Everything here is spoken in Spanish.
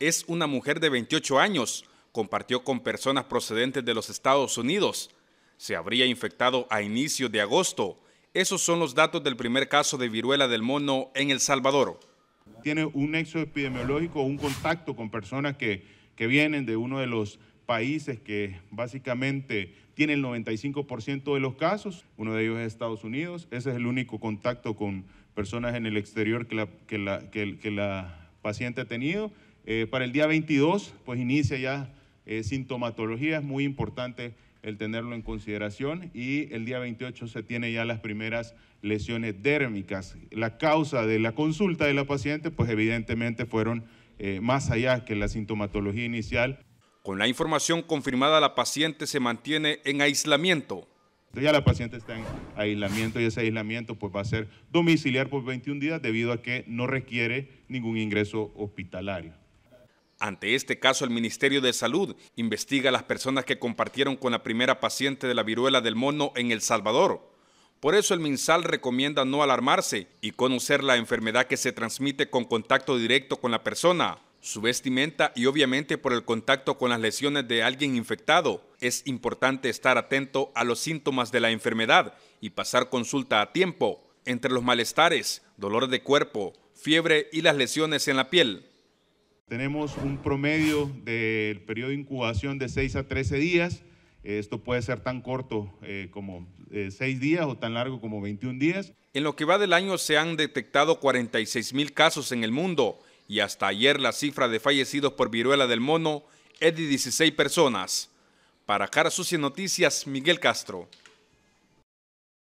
es una mujer de 28 años. Compartió con personas procedentes de los Estados Unidos. Se habría infectado a inicio de agosto. Esos son los datos del primer caso de viruela del mono en El Salvador. Tiene un nexo epidemiológico, un contacto con personas que, que vienen de uno de los países que básicamente tienen el 95% de los casos. Uno de ellos es Estados Unidos. Ese es el único contacto con personas en el exterior que la, que la, que la paciente ha tenido. Eh, para el día 22, pues inicia ya eh, sintomatología, es muy importante el tenerlo en consideración y el día 28 se tiene ya las primeras lesiones dérmicas. La causa de la consulta de la paciente, pues evidentemente fueron eh, más allá que la sintomatología inicial. Con la información confirmada, la paciente se mantiene en aislamiento. Ya la paciente está en aislamiento y ese aislamiento pues, va a ser domiciliar por 21 días debido a que no requiere ningún ingreso hospitalario. Ante este caso, el Ministerio de Salud investiga a las personas que compartieron con la primera paciente de la viruela del mono en El Salvador. Por eso el MinSal recomienda no alarmarse y conocer la enfermedad que se transmite con contacto directo con la persona, su vestimenta y obviamente por el contacto con las lesiones de alguien infectado. Es importante estar atento a los síntomas de la enfermedad y pasar consulta a tiempo, entre los malestares, dolor de cuerpo, fiebre y las lesiones en la piel. Tenemos un promedio del periodo de incubación de 6 a 13 días. Esto puede ser tan corto eh, como 6 eh, días o tan largo como 21 días. En lo que va del año se han detectado 46 mil casos en el mundo y hasta ayer la cifra de fallecidos por viruela del mono es de 16 personas. Para Cara Sucia Noticias, Miguel Castro.